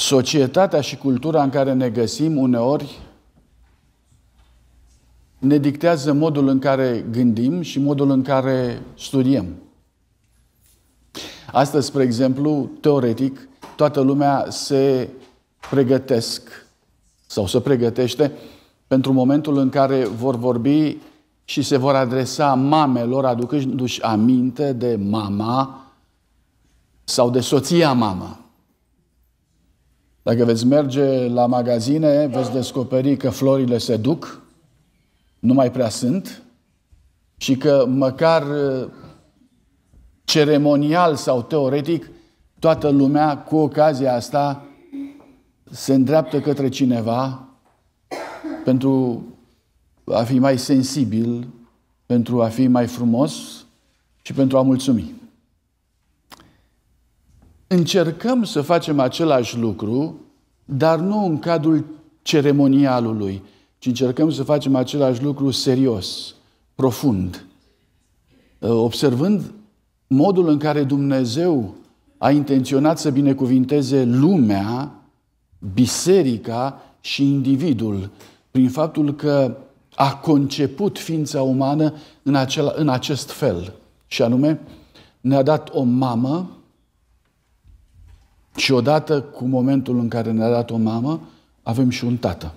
Societatea și cultura în care ne găsim uneori ne dictează modul în care gândim și modul în care studiem. Astăzi, spre exemplu, teoretic, toată lumea se pregătesc sau se pregătește pentru momentul în care vor vorbi și se vor adresa mamelor, aducându-și aminte de mama sau de soția mama. Dacă veți merge la magazine, veți descoperi că florile se duc, nu mai prea sunt, și că măcar uh, ceremonial sau teoretic, toată lumea cu ocazia asta se îndreaptă către cineva pentru a fi mai sensibil, pentru a fi mai frumos și pentru a mulțumi încercăm să facem același lucru, dar nu în cadrul ceremonialului, ci încercăm să facem același lucru serios, profund, uh, observând modul în care Dumnezeu a intenționat să binecuvinteze lumea, biserica și individul, prin faptul că a conceput ființa umană în, acela, în acest fel. Și anume, ne-a dat o mamă și odată cu momentul în care ne-a dat o mamă, avem și un tată.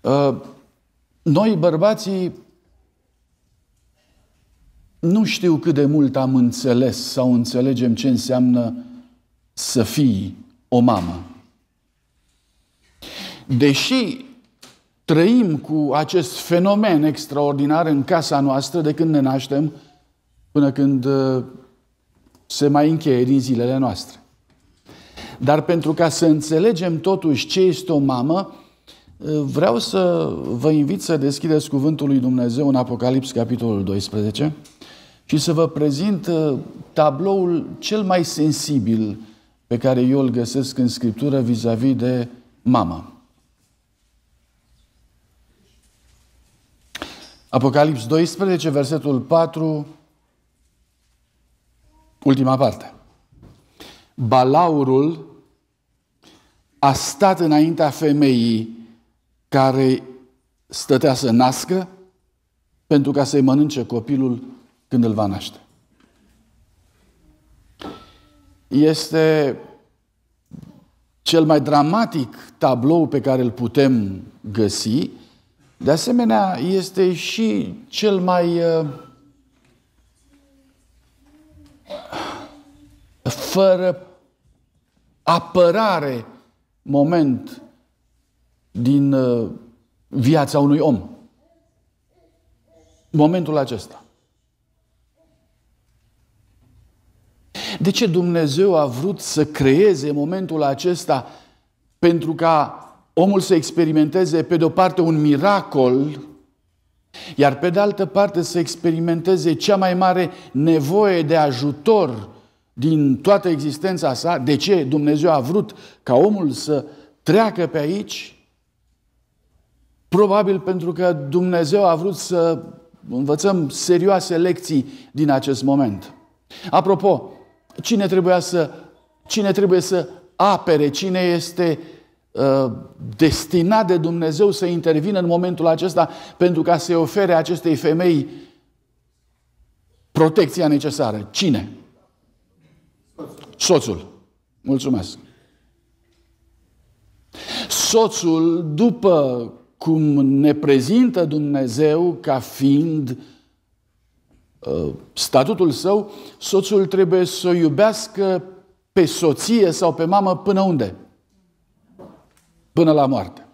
Uh, noi, bărbații, nu știu cât de mult am înțeles sau înțelegem ce înseamnă să fii o mamă. Deși trăim cu acest fenomen extraordinar în casa noastră de când ne naștem până când uh, se mai încheie din zilele noastre. Dar pentru ca să înțelegem totuși ce este o mamă, vreau să vă invit să deschideți Cuvântul lui Dumnezeu în Apocalips, capitolul 12, și să vă prezint uh, tabloul cel mai sensibil pe care eu îl găsesc în Scriptură vis-a-vis -vis de mamă. Apocalips 12, versetul 4 Ultima parte. Balaurul a stat înaintea femeii care stătea să nască pentru ca să-i mănânce copilul când îl va naște. Este cel mai dramatic tablou pe care îl putem găsi. De asemenea, este și cel mai uh, fără apărare moment din uh, viața unui om. Momentul acesta. De ce Dumnezeu a vrut să creeze momentul acesta pentru ca omul să experimenteze, pe de-o parte, un miracol iar pe de altă parte să experimenteze cea mai mare nevoie de ajutor din toată existența sa, de ce Dumnezeu a vrut ca omul să treacă pe aici, probabil pentru că Dumnezeu a vrut să învățăm serioase lecții din acest moment. Apropo, cine trebuie să, cine trebuie să apere, cine este uh, Uh, destinat de Dumnezeu să intervină în momentul acesta pentru ca să-i ofere acestei femei protecția necesară. Cine? Soțul. Mulțumesc. Soțul, după cum ne prezintă Dumnezeu ca fiind uh, statutul său, soțul trebuie să o iubească pe soție sau pe mamă până unde? până la moarte.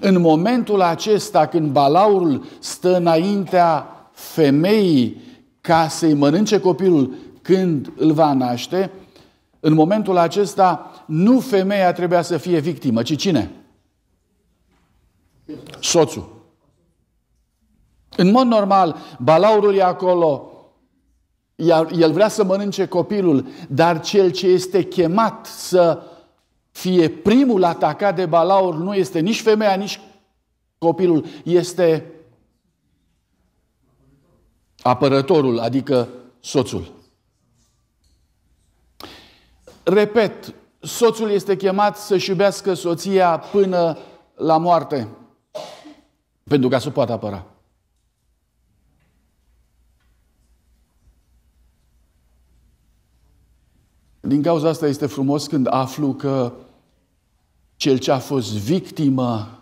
În momentul acesta când balaurul stă înaintea femeii ca să-i mănânce copilul când îl va naște, în momentul acesta nu femeia trebuia să fie victimă, ci cine? Soțul. În mod normal, balaurul e acolo, el vrea să mănânce copilul, dar cel ce este chemat să fie primul atacat de balaur nu este nici femeia, nici copilul, este apărătorul, adică soțul. Repet, soțul este chemat să-și iubească soția până la moarte, pentru ca să poată apăra. Din cauza asta este frumos când aflu că cel ce a fost victimă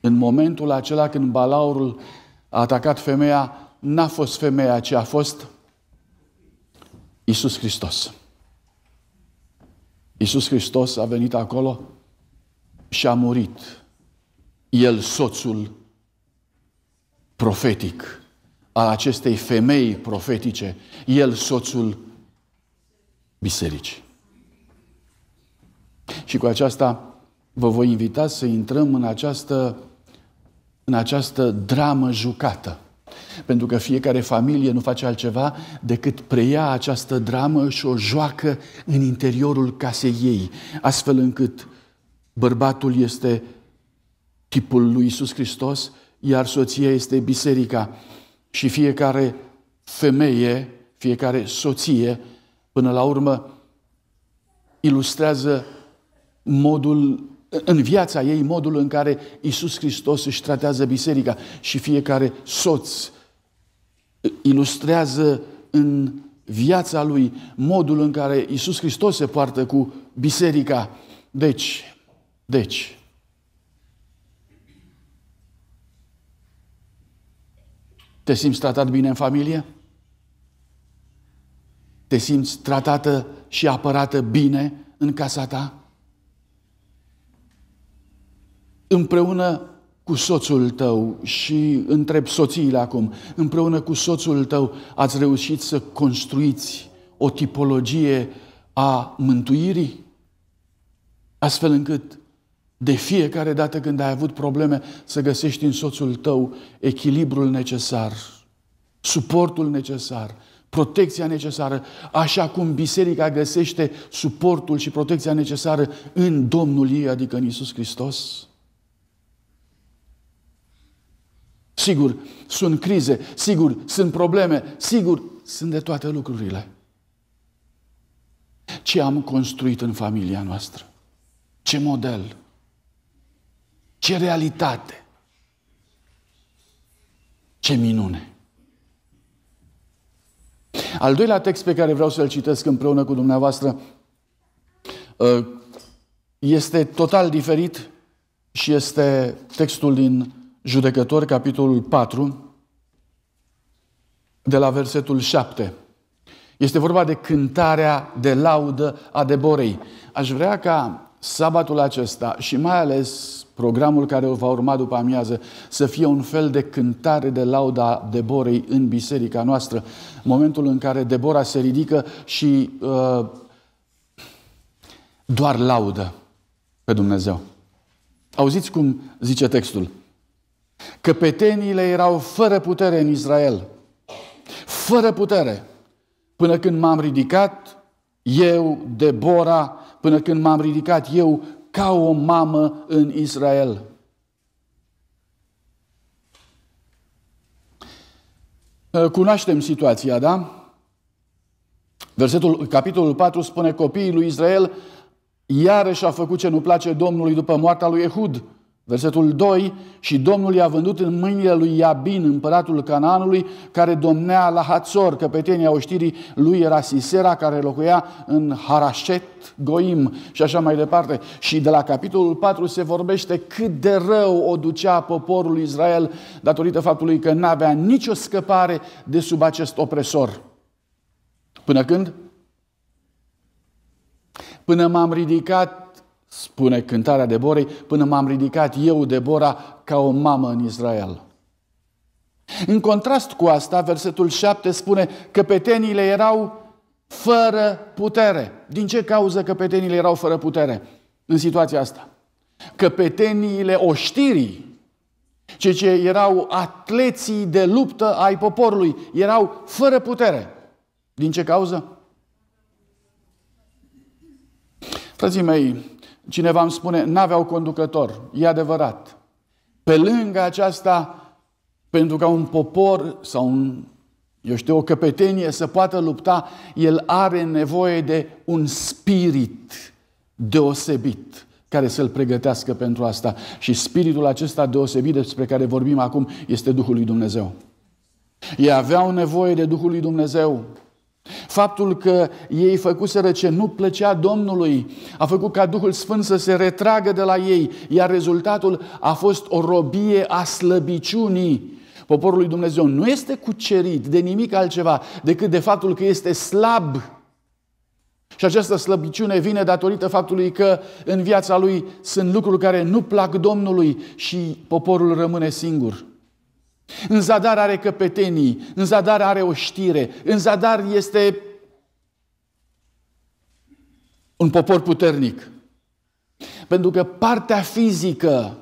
în momentul acela când balaurul a atacat femeia, n-a fost femeia, ci a fost Isus Hristos. Isus Hristos a venit acolo și a murit. El, soțul profetic al acestei femei profetice, el, soțul bisericii. Și cu aceasta vă voi invita să intrăm în această, în această dramă jucată. Pentru că fiecare familie nu face altceva decât preia această dramă și o joacă în interiorul casei ei, astfel încât bărbatul este tipul lui Isus Hristos, iar soția este biserica. Și fiecare femeie, fiecare soție, până la urmă, ilustrează modul în viața ei modul în care Isus Hristos își tratează biserica și fiecare soț ilustrează în viața lui modul în care Isus Hristos se poartă cu biserica. Deci, deci, te simți tratat bine în familie? Te simți tratată și apărată bine în casa ta? împreună cu soțul tău și întreb soțiile acum, împreună cu soțul tău ați reușit să construiți o tipologie a mântuirii? Astfel încât de fiecare dată când ai avut probleme să găsești în soțul tău echilibrul necesar, suportul necesar, protecția necesară, așa cum biserica găsește suportul și protecția necesară în Domnul ei, adică în Isus Hristos? Sigur, sunt crize, sigur, sunt probleme, sigur, sunt de toate lucrurile. Ce am construit în familia noastră? Ce model? Ce realitate? Ce minune! Al doilea text pe care vreau să-l citesc împreună cu dumneavoastră ă, este total diferit și este textul din Judecători, capitolul 4, de la versetul 7. Este vorba de cântarea de laudă a Deborei. Aș vrea ca sabatul acesta și mai ales programul care o va urma după amiază să fie un fel de cântare de lauda a Deborei în biserica noastră. Momentul în care Debora se ridică și uh, doar laudă pe Dumnezeu. Auziți cum zice textul. Căpeteniile erau fără putere în Israel. Fără putere. Până când m-am ridicat, eu, Debora, până când m-am ridicat eu ca o mamă în Israel. Ă, cunoaștem situația, da? Versetul, capitolul 4 spune copiii lui Israel iarăși a făcut ce nu place Domnului după moartea lui Ehud. Versetul 2, și Domnul i-a vândut în mâinile lui Iabin, împăratul Canaanului, care domnea la Hațor, căpetenia oștirii lui era Sisera, care locuia în Harașet Goim și așa mai departe. Și de la capitolul 4 se vorbește cât de rău o ducea poporul Israel datorită faptului că n-avea nicio scăpare de sub acest opresor. Până când? Până m-am ridicat spune cântarea Deborei, până m-am ridicat eu, Debora, ca o mamă în Israel. În contrast cu asta, versetul 7 spune că petenile erau fără putere. Din ce cauză că petenile erau fără putere în situația asta? Că petenile oștirii, cei ce erau atleții de luptă ai poporului, erau fără putere. Din ce cauză? Frații mei, Cineva îmi spune, n-aveau conducător. E adevărat. Pe lângă aceasta, pentru ca un popor sau un, eu știu, o căpetenie să poată lupta, el are nevoie de un spirit deosebit care să-l pregătească pentru asta. Și spiritul acesta deosebit despre care vorbim acum este Duhul lui Dumnezeu. Ei aveau nevoie de Duhul lui Dumnezeu Faptul că ei făcuseră ce nu plăcea Domnului a făcut ca Duhul Sfânt să se retragă de la ei, iar rezultatul a fost o robie a slăbiciunii. Poporul lui Dumnezeu nu este cucerit de nimic altceva decât de faptul că este slab. Și această slăbiciune vine datorită faptului că în viața lui sunt lucruri care nu plac Domnului și poporul rămâne singur. În zadar are căpetenii, în zadar are o știre, în zadar este un popor puternic. Pentru că partea fizică,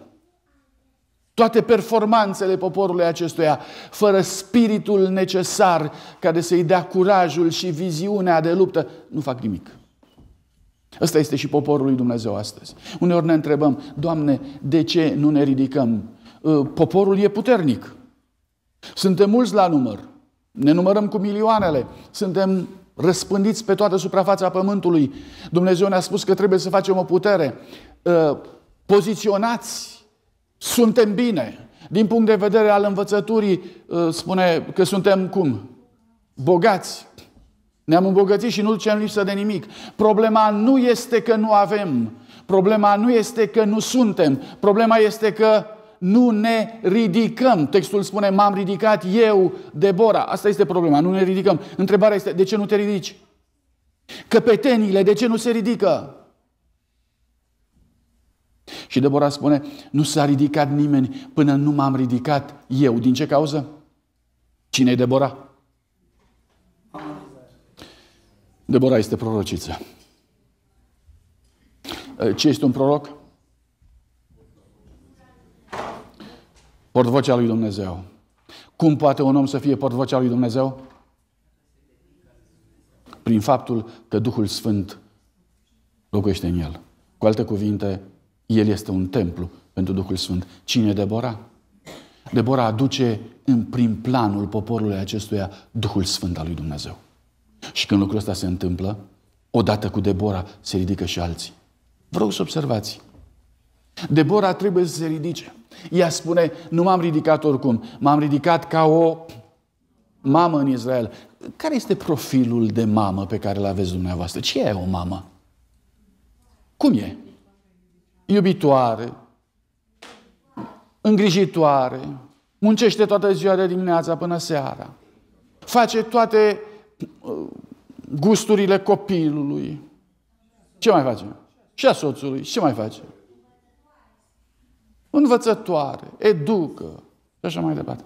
toate performanțele poporului acestuia, fără spiritul necesar care să-i dea curajul și viziunea de luptă, nu fac nimic. Ăsta este și poporul lui Dumnezeu astăzi. Uneori ne întrebăm, Doamne, de ce nu ne ridicăm? Ă, poporul e puternic. Suntem mulți la număr. Ne numărăm cu milioanele. Suntem răspândiți pe toată suprafața pământului. Dumnezeu ne-a spus că trebuie să facem o putere. Ă, poziționați. Suntem bine. Din punct de vedere al învățăturii, ă, spune că suntem cum? Bogați. Ne-am îmbogățit și nu ducem lipsă de nimic. Problema nu este că nu avem. Problema nu este că nu suntem. Problema este că nu ne ridicăm. Textul spune, m-am ridicat eu, Debora. Asta este problema, nu ne ridicăm. Întrebarea este, de ce nu te ridici? Căpetenile, de ce nu se ridică? Și Debora spune, nu s-a ridicat nimeni până nu m-am ridicat eu. Din ce cauză? cine e Debora? Debora este prorociță. Ce este un proroc? portvocea lui Dumnezeu. Cum poate un om să fie portvocea lui Dumnezeu? Prin faptul că Duhul Sfânt locuiește în el. Cu alte cuvinte, el este un templu pentru Duhul Sfânt. Cine e Debora? Debora aduce în prim planul poporului acestuia Duhul Sfânt al lui Dumnezeu. Și când lucrul ăsta se întâmplă, odată cu Debora se ridică și alții. Vreau să observați. Debora trebuie să se ridice. Ea spune, nu m-am ridicat oricum, m-am ridicat ca o mamă în Israel. Care este profilul de mamă pe care îl aveți dumneavoastră? Ce e o mamă? Cum e? Iubitoare, îngrijitoare, muncește toată ziua de dimineața până seara, face toate uh, gusturile copilului. Ce mai face? Și a soțului. Ce mai face? învățătoare, educă și așa mai departe.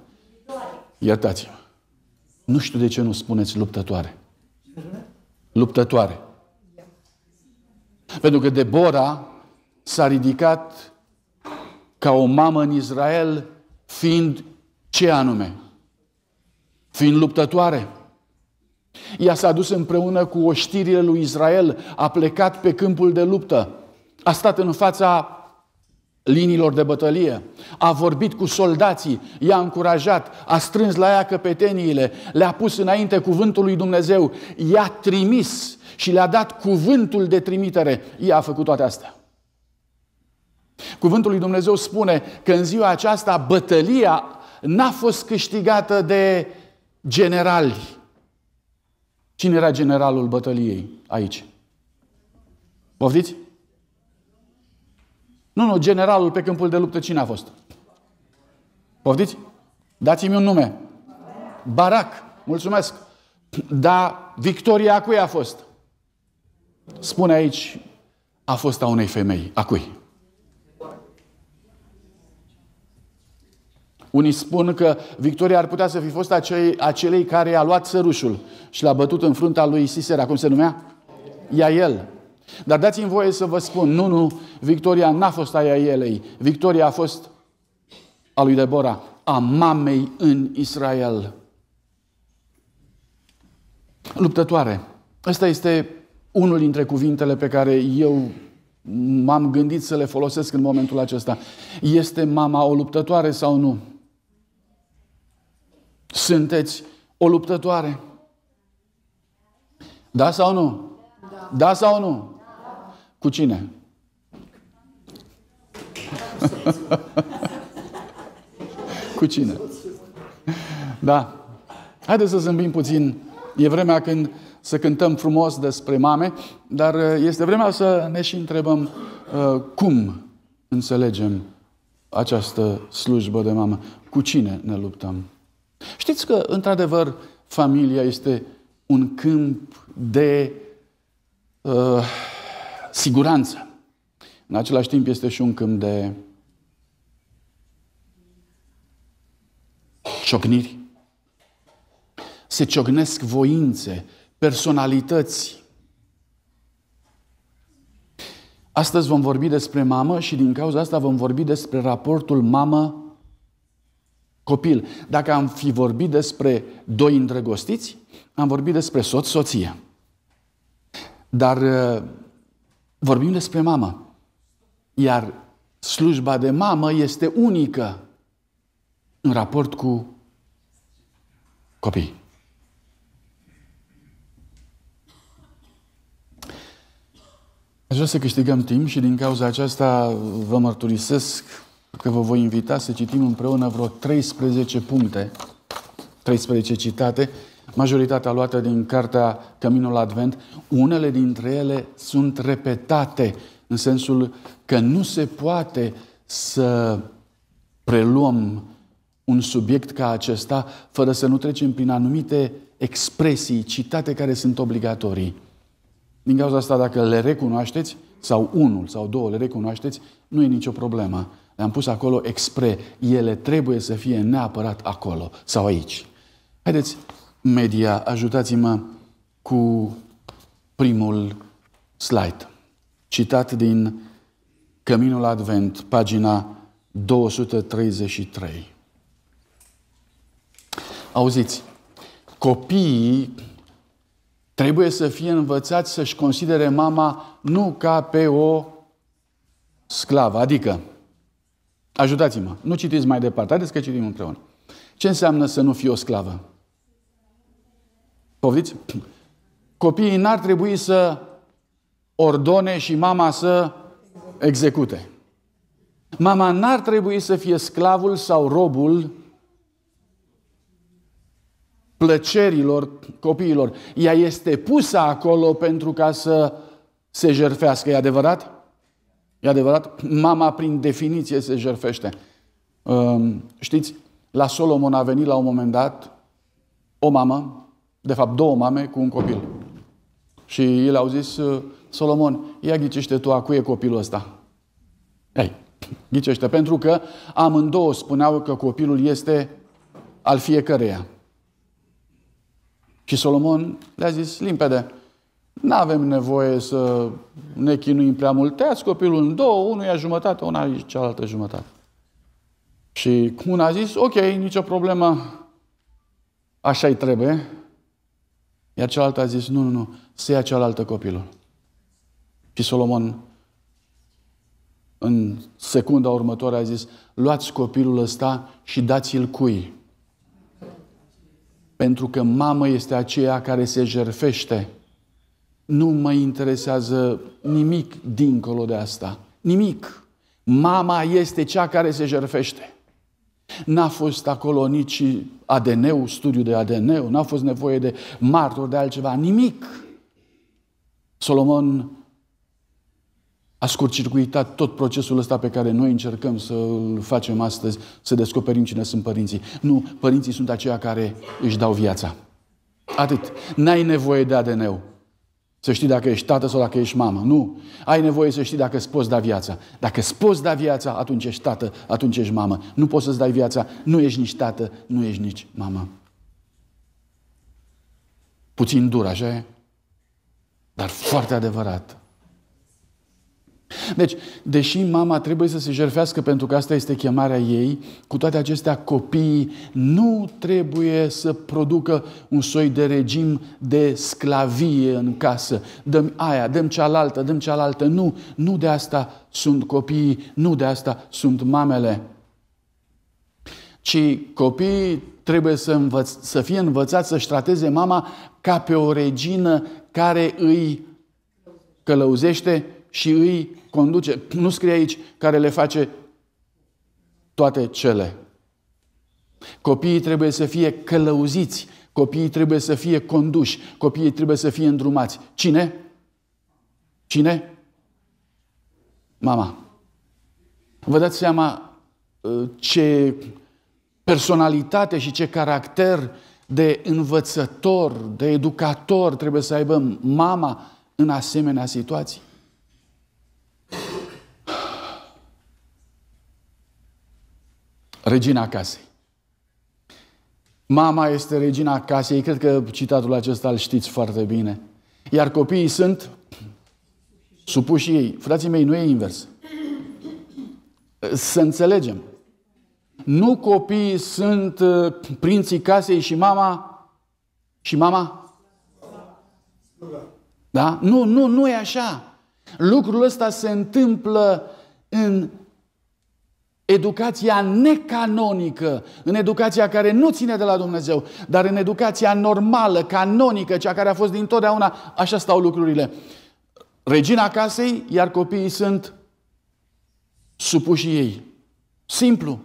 Iertați-mă. Nu știu de ce nu spuneți luptătoare. Luptătoare. Pentru că Debora s-a ridicat ca o mamă în Israel fiind ce anume? Fiind luptătoare. Ea s-a dus împreună cu oștirile lui Israel, a plecat pe câmpul de luptă, a stat în fața liniilor de bătălie, a vorbit cu soldații, i-a încurajat, a strâns la ea căpeteniile, le-a pus înainte cuvântul lui Dumnezeu, i-a trimis și le-a dat cuvântul de trimitere. Ea a făcut toate astea. Cuvântul lui Dumnezeu spune că în ziua aceasta bătălia n-a fost câștigată de generali. Cine era generalul bătăliei aici? Poftiți? Nu, nu, generalul pe câmpul de luptă cine a fost? Poftiți? Dați-mi un nume. Barac. Mulțumesc. Dar victoria a cui a fost? Spune aici, a fost a unei femei. A cui? Unii spun că victoria ar putea să fi fost a acelei care a luat sărușul și l-a bătut în frunta lui Sisera, cum se numea? Iael. Dar dați-mi voie să vă spun, nu, nu, victoria n-a fost aia elei, victoria a fost a lui Deborah, a mamei în Israel. Luptătoare. Ăsta este unul dintre cuvintele pe care eu m-am gândit să le folosesc în momentul acesta. Este mama o luptătoare sau nu? Sunteți o luptătoare? Da sau nu? Da, da sau nu? Cu cine? Cu cine? Da. Haideți să zâmbim puțin. E vremea când să cântăm frumos despre mame, dar uh, este vremea să ne și întrebăm uh, cum înțelegem această slujbă de mamă. Cu cine ne luptăm? Știți că, într-adevăr, familia este un câmp de uh, siguranță. În același timp este și un câmp de ciocniri. Se ciocnesc voințe, personalități. Astăzi vom vorbi despre mamă și din cauza asta vom vorbi despre raportul mamă-copil. Dacă am fi vorbit despre doi îndrăgostiți, am vorbit despre soț-soție. Dar Vorbim despre mamă. Iar slujba de mamă este unică în raport cu copii. Aș vrea să câștigăm timp și din cauza aceasta vă mărturisesc că vă voi invita să citim împreună vreo 13 puncte, 13 citate, majoritatea luată din cartea Căminul Advent, unele dintre ele sunt repetate, în sensul că nu se poate să preluăm un subiect ca acesta fără să nu trecem prin anumite expresii citate care sunt obligatorii. Din cauza asta, dacă le recunoașteți, sau unul sau două le recunoașteți, nu e nicio problemă. Le-am pus acolo expre. Ele trebuie să fie neapărat acolo sau aici. Haideți media. Ajutați-mă cu primul slide, citat din Căminul Advent, pagina 233. Auziți, copiii trebuie să fie învățați să-și considere mama nu ca pe o sclavă. Adică, ajutați-mă, nu citiți mai departe, haideți că citim împreună. Ce înseamnă să nu fii o sclavă? Poftiți? Copiii n-ar trebui să ordone și mama să execute. Mama n-ar trebui să fie sclavul sau robul plăcerilor copiilor. Ea este pusă acolo pentru ca să se jerfească. E adevărat? E adevărat? Mama, prin definiție, se jerfește. Um, știți, la Solomon a venit la un moment dat o mamă de fapt, două mame cu un copil. Și el au zis, uh, Solomon, ia ghicește tu a cui e copilul ăsta. Ei, ghicește, pentru că amândouă spuneau că copilul este al fiecăreia. Și Solomon le-a zis limpede, nu avem nevoie să ne chinuim prea mult. Tăiați copilul în două, unul e jumătate, una e cealaltă jumătate. Și cum a zis, ok, nicio problemă, așa-i trebuie. Iar cealaltă a zis, nu, nu, nu, să ia cealaltă copilul. Și Solomon în secunda următoare a zis, luați copilul ăsta și dați-l cui? Pentru că mamă este aceea care se jerfește. Nu mă interesează nimic dincolo de asta. Nimic. Mama este cea care se jerfește. N-a fost acolo nici ADN-ul, studiu de ADN, n-a fost nevoie de martor de altceva, nimic. Solomon a scurcircuitat tot procesul ăsta pe care noi încercăm să-l facem astăzi, să descoperim cine sunt părinții. Nu, părinții sunt aceia care își dau viața. Atât. N-ai nevoie de ADN-ul. Să știi dacă ești tată sau dacă ești mamă. Nu. Ai nevoie să știi dacă îți poți da viața. Dacă îți poți da viața, atunci ești tată, atunci ești mamă. Nu poți să-ți dai viața, nu ești nici tată, nu ești nici mamă. Puțin dur, așa e? Dar foarte adevărat. Deci, deși mama trebuie să se jerfească pentru că asta este chemarea ei, cu toate acestea copiii nu trebuie să producă un soi de regim de sclavie în casă. Dăm aia, dăm cealaltă, dăm cealaltă. Nu, nu de asta sunt copiii, nu de asta sunt mamele. Ci copiii trebuie să, învăț- să fie învățați să-și trateze mama ca pe o regină care îi călăuzește și îi conduce. Nu scrie aici care le face toate cele. Copiii trebuie să fie călăuziți, copiii trebuie să fie conduși, copiii trebuie să fie îndrumați. Cine? Cine? Mama. Vă dați seama ă, ce personalitate și ce caracter de învățător, de educator trebuie să aibă mama în asemenea situații. regina casei. Mama este regina casei, cred că citatul acesta îl știți foarte bine. Iar copiii sunt supuși ei. Frații mei, nu e invers. Să înțelegem. Nu copiii sunt uh, prinții casei și mama și mama? Da? Nu, nu, nu e așa. Lucrul ăsta se întâmplă în educația necanonică, în educația care nu ține de la Dumnezeu, dar în educația normală, canonică, cea care a fost dintotdeauna, așa stau lucrurile. Regina casei, iar copiii sunt supuși ei. Simplu.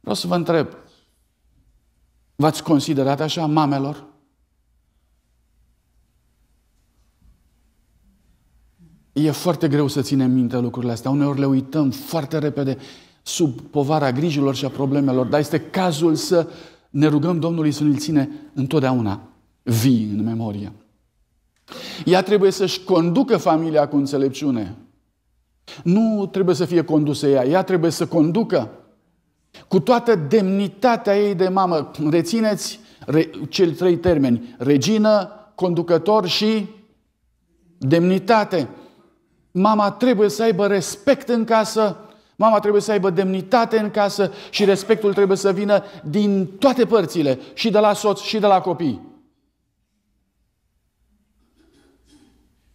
Vreau să vă întreb. V-ați considerat așa mamelor? E foarte greu să ținem minte lucrurile astea. Uneori le uităm foarte repede sub povara grijilor și a problemelor, dar este cazul să ne rugăm Domnului să ne-l ține întotdeauna vii în memorie. Ea trebuie să-și conducă familia cu înțelepciune. Nu trebuie să fie condusă ea, ea trebuie să conducă cu toată demnitatea ei de mamă. Rețineți re, cei trei termeni, regină, conducător și demnitate. Mama trebuie să aibă respect în casă, Mama trebuie să aibă demnitate în casă și respectul trebuie să vină din toate părțile, și de la soț, și de la copii.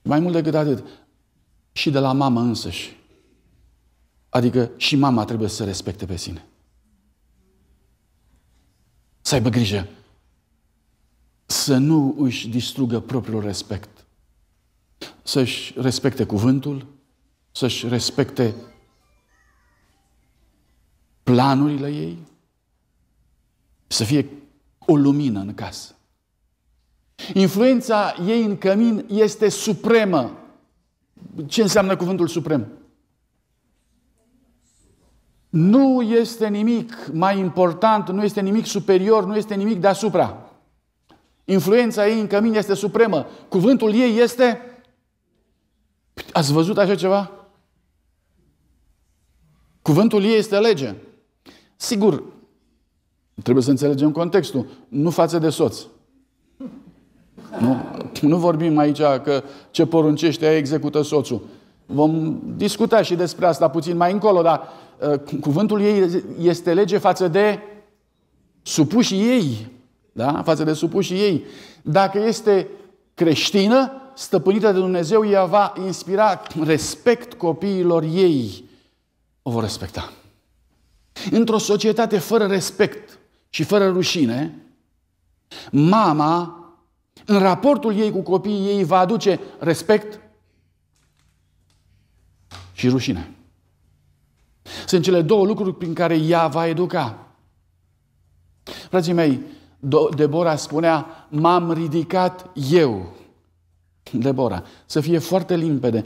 Mai mult decât atât, și de la mamă însăși. Adică și mama trebuie să respecte pe sine. Să aibă grijă să nu își distrugă propriul respect. Să-și respecte cuvântul, să-și respecte planurile ei, să fie o lumină în casă. Influența ei în cămin este supremă. Ce înseamnă cuvântul suprem? Nu este nimic mai important, nu este nimic superior, nu este nimic deasupra. Influența ei în cămin este supremă. Cuvântul ei este... Păi, ați văzut așa ceva? Cuvântul ei este lege. Sigur, trebuie să înțelegem contextul. Nu față de soț. Nu, nu vorbim aici că ce poruncește execută soțul. Vom discuta și despre asta puțin mai încolo, dar uh, cuvântul ei este lege față de supușii ei. Da? Față de supușii ei. Dacă este creștină, stăpânită de Dumnezeu, ea va inspira respect copiilor ei. O vor respecta. Într-o societate fără respect și fără rușine, mama, în raportul ei cu copiii ei, va aduce respect și rușine. Sunt cele două lucruri prin care ea va educa. Frații mei, Debora spunea, m-am ridicat eu. Debora, să fie foarte limpede,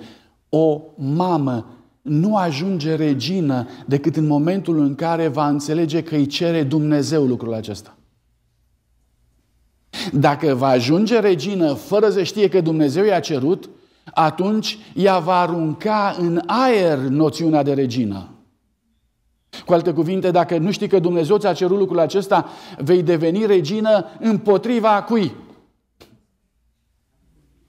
o mamă nu ajunge regină decât în momentul în care va înțelege că îi cere Dumnezeu lucrul acesta. Dacă va ajunge regină fără să știe că Dumnezeu i-a cerut, atunci ea va arunca în aer noțiunea de regină. Cu alte cuvinte, dacă nu știi că Dumnezeu ți-a cerut lucrul acesta, vei deveni regină împotriva cui?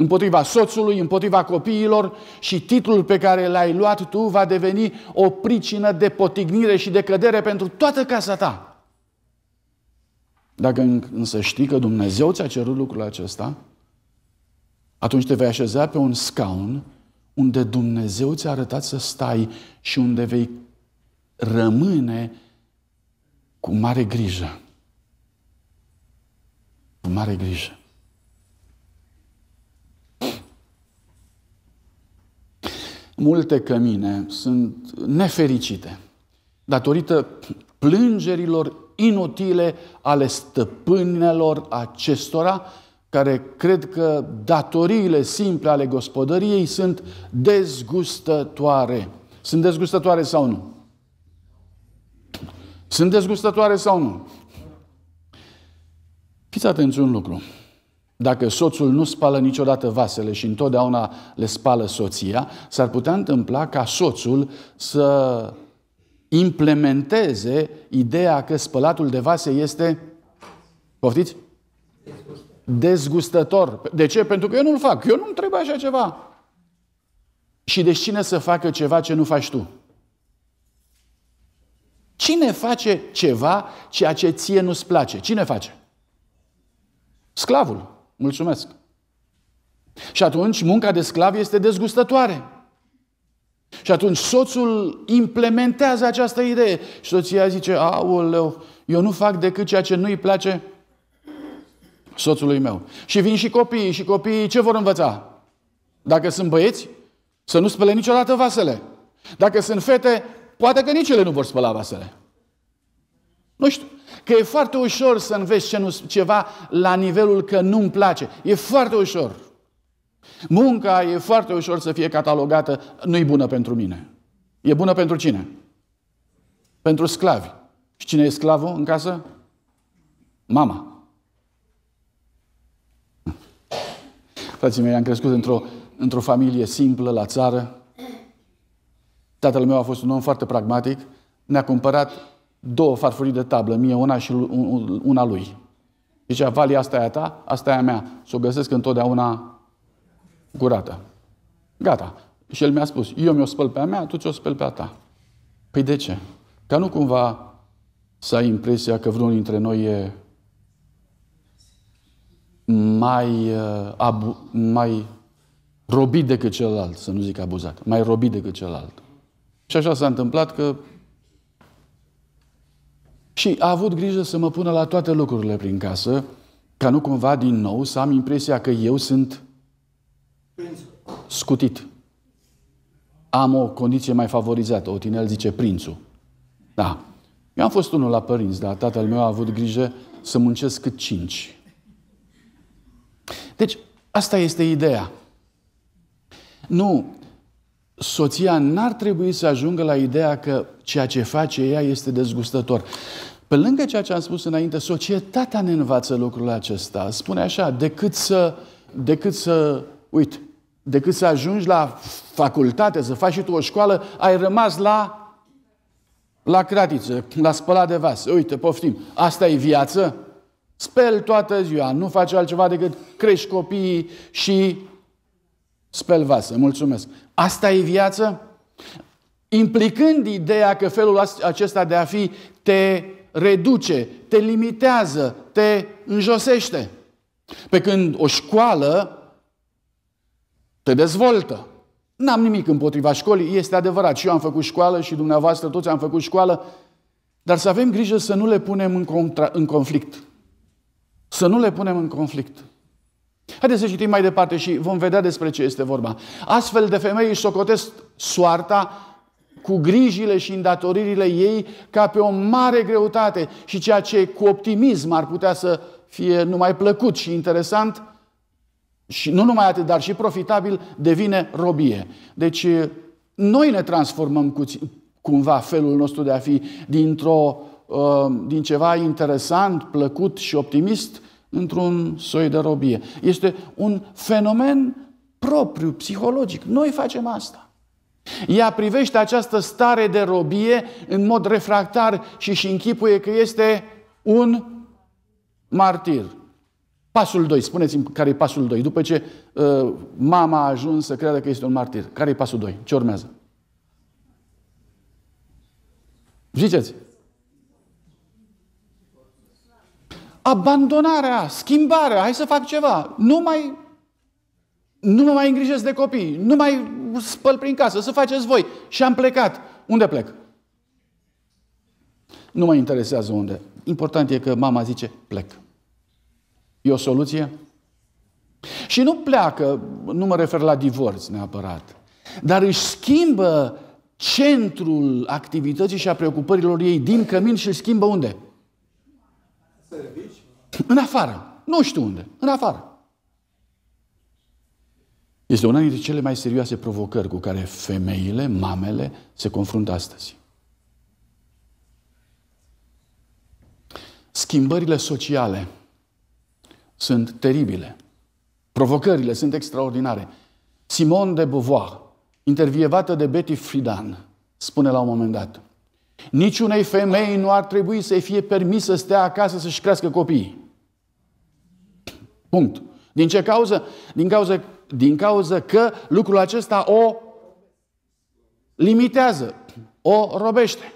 împotriva soțului, împotriva copiilor și titlul pe care l-ai luat tu va deveni o pricină de potignire și de cădere pentru toată casa ta. Dacă însă știi că Dumnezeu ți-a cerut lucrul acesta, atunci te vei așeza pe un scaun unde Dumnezeu ți-a arătat să stai și unde vei rămâne cu mare grijă. Cu mare grijă. multe cămine sunt nefericite datorită plângerilor inutile ale stăpânelor acestora, care cred că datoriile simple ale gospodăriei sunt dezgustătoare. Sunt dezgustătoare sau nu? Sunt dezgustătoare sau nu? Fiți atenți un lucru. Dacă soțul nu spală niciodată vasele și întotdeauna le spală soția, s-ar putea întâmpla ca soțul să implementeze ideea că spălatul de vase este, poftiți? Dezgustător. De ce? Pentru că eu nu-l fac. Eu nu-mi trebuie așa ceva. Și deci cine să facă ceva ce nu faci tu? Cine face ceva ceea ce ție nu-ți place? Cine face? Sclavul. Mulțumesc. Și atunci munca de sclav este dezgustătoare. Și atunci soțul implementează această idee. Și soția zice, aoleu, eu nu fac decât ceea ce nu-i place soțului meu. Și vin și copiii, și copiii ce vor învăța? Dacă sunt băieți, să nu spele niciodată vasele. Dacă sunt fete, poate că nici ele nu vor spăla vasele. Nu știu. Că e foarte ușor să înveți ce nu, ceva la nivelul că nu-mi place. E foarte ușor. Munca e foarte ușor să fie catalogată, nu-i bună pentru mine. E bună pentru cine? Pentru sclavi. Și cine e sclavul în casă? Mama. Frații mei, am crescut într-o, într-o familie simplă, la țară. Tatăl meu a fost un om foarte pragmatic. Ne-a cumpărat două farfurii de tablă, mie una și una lui. Zicea, valia asta e a ta, asta e a mea. Să o găsesc întotdeauna curată. Gata. Și el mi-a spus, eu mi-o spăl pe a mea, tu ți-o spăl pe a ta. Păi de ce? Ca nu cumva să ai impresia că vreunul dintre noi e mai, uh, abu- mai robit decât celălalt, să nu zic abuzat, mai robit decât celălalt. Și așa s-a întâmplat că și a avut grijă să mă pună la toate lucrurile prin casă, ca nu cumva din nou să am impresia că eu sunt scutit. Am o condiție mai favorizată. O tinel zice prințul. Da. Eu am fost unul la părinți, dar tatăl meu a avut grijă să muncesc cât cinci. Deci, asta este ideea. Nu soția n-ar trebui să ajungă la ideea că ceea ce face ea este dezgustător. Pe lângă ceea ce am spus înainte, societatea ne învață lucrul acesta. Spune așa, decât să, decât să uite, decât să ajungi la facultate, să faci și tu o școală, ai rămas la la cratiță, la spălat de vase. Uite, poftim, asta e viață? Speli toată ziua, nu faci altceva decât crești copiii și Speli mulțumesc. Asta e viață? Implicând ideea că felul acesta de a fi te reduce, te limitează, te înjosește. Pe când o școală te dezvoltă. N-am nimic împotriva școlii, este adevărat. Și eu am făcut școală și dumneavoastră toți am făcut școală, dar să avem grijă să nu le punem în, contra, în conflict. Să nu le punem în conflict. Haideți să citim mai departe și vom vedea despre ce este vorba. Astfel de femei își socotesc soarta cu grijile și îndatoririle ei ca pe o mare greutate și ceea ce cu optimism ar putea să fie numai plăcut și interesant și nu numai atât, dar și profitabil, devine robie. Deci noi ne transformăm cu, cumva felul nostru de a fi dintr-o, uh, din ceva interesant, plăcut și optimist într-un soi de robie. Este un fenomen propriu, psihologic. Noi facem asta. Ea privește această stare de robie în mod refractar și își închipuie că este un martir. Pasul 2, spuneți-mi care e pasul 2, după ce uh, mama a ajuns să creadă că este un martir. Care e pasul 2? Ce urmează? Ziceți! abandonarea, schimbarea, hai să fac ceva. Nu mai, nu mă mai îngrijesc de copii, nu mai spăl prin casă, să faceți voi. Și am plecat. Unde plec? Nu mă interesează unde. Important e că mama zice, plec. E o soluție? Și nu pleacă, nu mă refer la divorț neapărat, dar își schimbă centrul activității și a preocupărilor ei din cămin și îl schimbă unde? Servici. În afară. Nu știu unde. În afară. Este una dintre cele mai serioase provocări cu care femeile, mamele, se confruntă astăzi. Schimbările sociale sunt teribile. Provocările sunt extraordinare. Simone de Beauvoir, intervievată de Betty Friedan, spune la un moment dat, Niciunei femei nu ar trebui să fie permis să stea acasă să-și crească copiii. Punct. Din ce cauză? Din cauză, din cauză că lucrul acesta o limitează, o robește.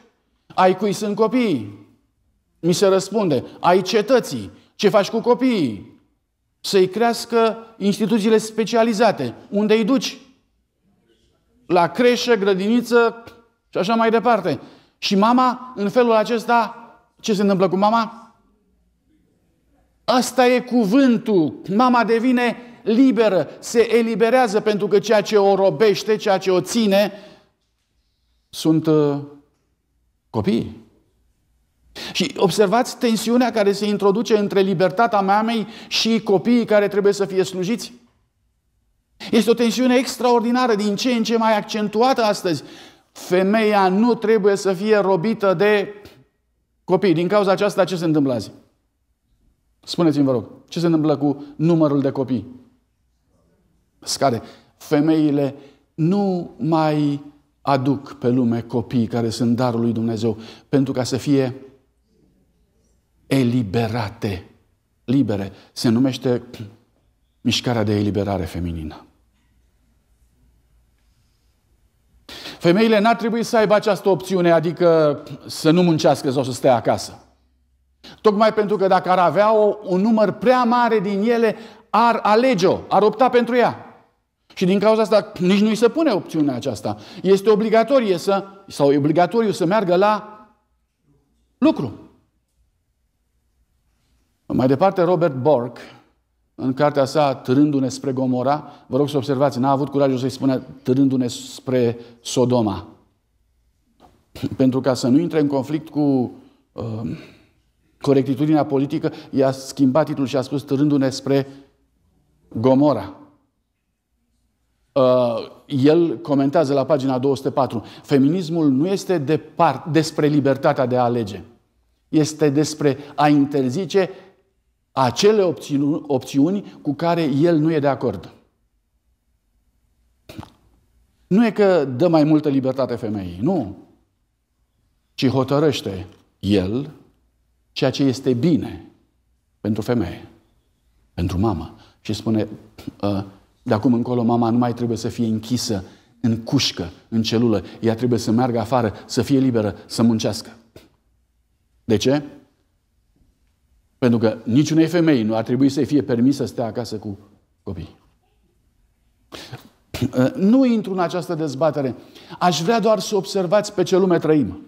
Ai cui sunt copiii? Mi se răspunde. Ai cetății? Ce faci cu copiii? Să-i crească instituțiile specializate. Unde îi duci? La creșă, grădiniță și așa mai departe. Și mama, în felul acesta, ce se întâmplă cu mama? Asta e cuvântul. Mama devine liberă, se eliberează pentru că ceea ce o robește, ceea ce o ține, sunt uh, copii. Și observați tensiunea care se introduce între libertatea mamei și copiii care trebuie să fie slujiți. Este o tensiune extraordinară, din ce în ce mai accentuată astăzi. Femeia nu trebuie să fie robită de copii. Din cauza aceasta, ce se întâmplă azi? Spuneți-mi, vă rog, ce se întâmplă cu numărul de copii? Scade. Femeile nu mai aduc pe lume copii care sunt darul lui Dumnezeu pentru ca să fie eliberate, libere. Se numește mișcarea de eliberare feminină. Femeile n-ar trebui să aibă această opțiune, adică să nu muncească sau să stea acasă. Tocmai pentru că dacă ar avea o, un număr prea mare din ele, ar alege-o, ar opta pentru ea. Și din cauza asta nici nu îi se pune opțiunea aceasta. Este obligatorie să, sau e obligatoriu să meargă la lucru. Mai departe, Robert Bork, în cartea sa Târându-ne spre Gomora, vă rog să observați, n-a avut curajul să-i spună Târându-ne spre Sodoma. Pentru ca să nu intre în conflict cu uh, Corectitudinea politică i-a schimbat titlul și a spus târându-ne spre Gomora. Uh, el comentează la pagina 204. Feminismul nu este de despre libertatea de a alege. Este despre a interzice acele opțiuni, opțiuni cu care el nu e de acord. Nu e că dă mai multă libertate femeii, nu. Ci hotărăște el ceea ce este bine pentru femeie, pentru mamă. Și spune, ă, de acum încolo mama nu mai trebuie să fie închisă în cușcă, în celulă. Ea trebuie să meargă afară, să fie liberă, să muncească. De ce? Pentru că niciunei femei nu ar trebui să-i fie permis să stea acasă cu copii. Ă, nu intru în această dezbatere. Aș vrea doar să observați pe ce lume trăim.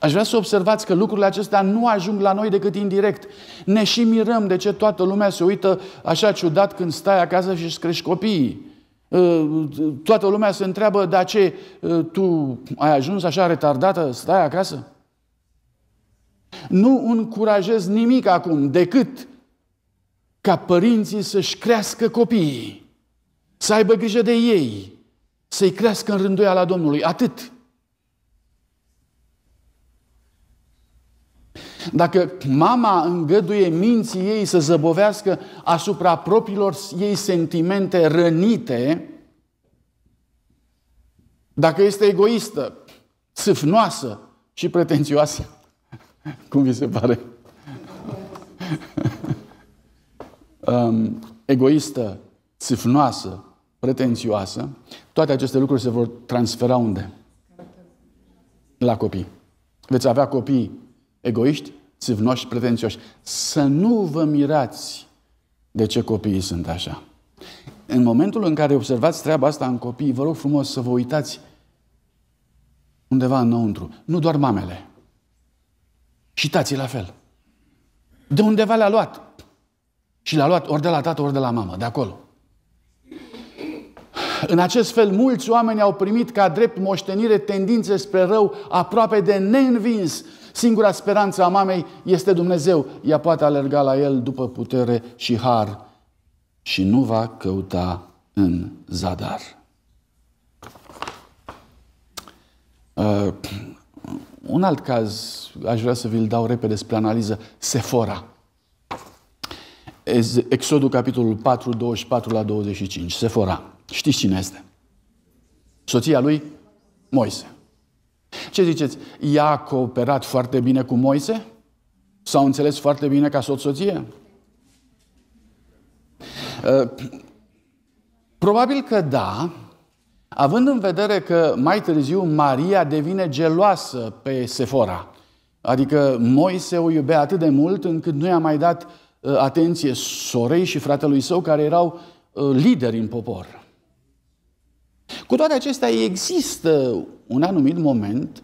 Aș vrea să observați că lucrurile acestea nu ajung la noi decât indirect. Ne și mirăm de ce toată lumea se uită așa ciudat când stai acasă și îți crești copiii. Uh, toată lumea se întreabă, de ce uh, tu ai ajuns așa retardată, stai acasă? Nu încurajez nimic acum decât ca părinții să-și crească copiii, să aibă grijă de ei, să-i crească în rânduia la Domnului. Atât. dacă mama îngăduie minții ei să zăbovească asupra propriilor ei sentimente rănite, dacă este egoistă, sâfnoasă și pretențioasă, cum vi se pare? um, egoistă, țâfnoasă, pretențioasă, toate aceste lucruri se vor transfera unde? La copii. Veți avea copii egoiști, țivnoși și pretențioși. Să nu vă mirați de ce copiii sunt așa. În momentul în care observați treaba asta în copii, vă rog frumos să vă uitați undeva înăuntru. Nu doar mamele. Și tații la fel. De undeva le-a luat. Și le-a luat ori de la tată, ori de la mamă, de acolo. În acest fel, mulți oameni au primit ca drept moștenire tendințe spre rău aproape de neînvins Singura speranță a mamei este Dumnezeu. Ea poate alerga la El după putere și har și nu va căuta în zadar. Uh, un alt caz, aș vrea să vi-l dau repede spre analiză, Sefora. Exodul capitolul 4, 24 la 25. Sefora. Știți cine este? Soția lui? Moise. Ce ziceți? Ea a cooperat foarte bine cu Moise? S-au înțeles foarte bine ca soț-soție? Ă, probabil că da, având în vedere că mai târziu Maria devine geloasă pe Sefora. Adică Moise o iubea atât de mult încât nu i-a mai dat ă, atenție sorei și fratelui său care erau ă, lideri în popor. Cu toate acestea, există un anumit moment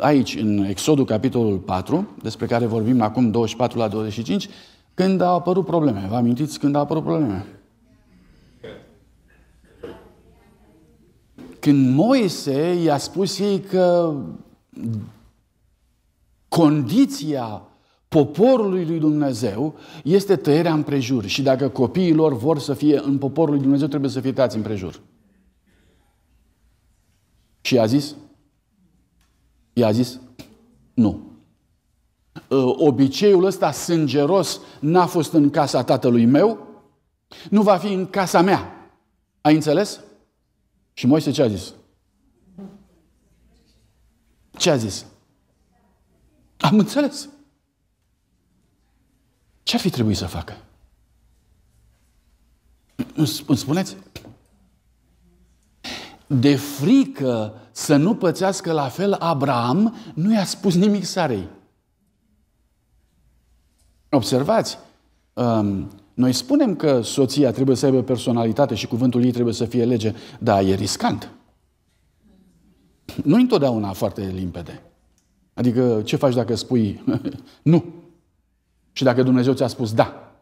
aici, în Exodul, capitolul 4, despre care vorbim acum 24 la 25, când au apărut probleme. Vă amintiți când au apărut probleme? Când Moise i-a spus ei că condiția poporului lui Dumnezeu este tăierea împrejur și dacă copiii lor vor să fie în poporul lui Dumnezeu, trebuie să fie tăiați împrejur. prejur. Și i-a zis? I-a zis? Nu. Ă, obiceiul ăsta sângeros n-a fost în casa tatălui meu, nu va fi în casa mea. Ai înțeles? Și Moise ce a zis? Ce a zis? Am înțeles. Ce ar fi trebuit să facă? Îmi spuneți? de frică să nu pățească la fel Abraham, nu i-a spus nimic Sarei. Observați, um, noi spunem că soția trebuie să aibă personalitate și cuvântul ei trebuie să fie lege, dar e riscant. Nu întotdeauna foarte limpede. Adică ce faci dacă spui nu? Și dacă Dumnezeu ți-a spus da?